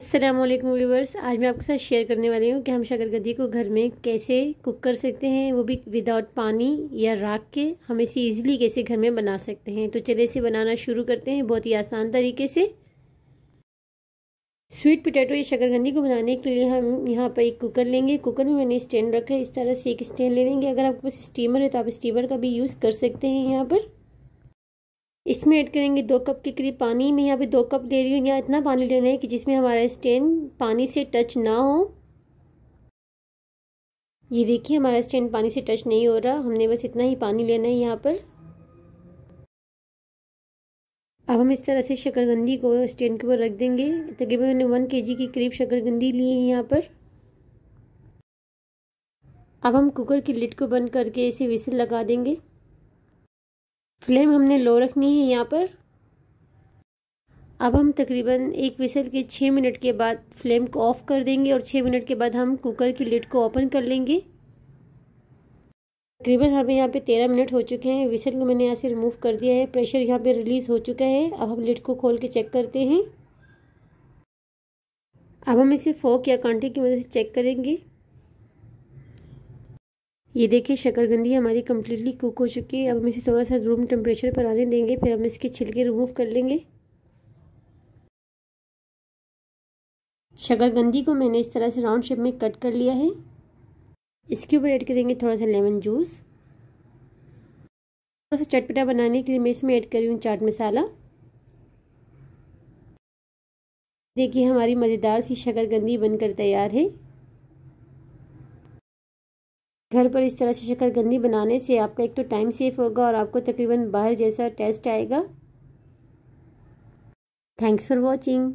Aslam viewers आज मैं आपके साथ शेयर करने वाली हूँ कि हम शकरकंदी को घर में कैसे कुक कर सकते हैं वो भी विदाउट पानी या राख के हम इसे ईज़िली कैसे घर में बना सकते हैं तो चलिए इसे बनाना शुरू करते हैं बहुत ही आसान तरीके से स्वीट पोटैटो या शकरकंदी को बनाने के लिए हम यहाँ पर एक कुकर लेंगे कुकर में मैंने स्टैंड रखा है इस तरह से एक स्टैंड ले लेंगे अगर आपके पास स्टीमर है तो आप स्टीमर का भी यूज़ कर सकते हैं यहाँ पर इसमें ऐड करेंगे दो कप के करीब पानी मैं यहाँ पे दो कप ले रही हूँ यहाँ इतना पानी लेना है कि जिसमें हमारा स्टैंड पानी से टच ना हो ये देखिए हमारा स्टैंड पानी से टच नहीं हो रहा हमने बस इतना ही पानी लेना है यहाँ पर अब हम इस तरह से शकरगंदी को स्टैंड के ऊपर रख देंगे तकरीबन मैंने वन के जी के करीब शकरगंदी ली है यहाँ पर अब हम कुकर की लिड को बंद करके इसे विसल लगा देंगे फ्लेम हमने लो रखनी है यहाँ पर अब हम तकरीबन एक विसल के छः मिनट के बाद फ्लेम को ऑफ़ कर देंगे और छः मिनट के बाद हम कुकर की लिड को ओपन कर लेंगे तकरीबन हमें यहाँ पे तेरह मिनट हो चुके हैं विसल को मैंने यहाँ से रिमूव कर दिया है प्रेशर यहाँ पे रिलीज़ हो चुका है अब हम लिड को खोल के चेक करते हैं अब हम इसे फोक या कांटे की मदद से चेक करेंगे ये देखिए शकरगंदी हमारी कम्प्लीटली कुक हो चुकी है अब हम इसे थोड़ा सा रूम टेम्परेचर पर आने देंगे फिर हम इसके छिलके रिमूव कर लेंगे शकरगंदी को मैंने इस तरह से राउंड शेप में कट कर लिया है इसके ऊपर ऐड करेंगे थोड़ा सा लेमन जूस थोड़ा सा चटपटा बनाने के लिए मैं इसमें ऐड कर रही हूँ चाट मसाला देखिए हमारी मज़ेदार सी शकरगंदी बनकर तैयार है घर पर इस तरह से शक्करगंदी बनाने से आपका एक तो टाइम सेफ होगा और आपको तकरीबन बाहर जैसा टेस्ट आएगा थैंक्स फॉर वॉचिंग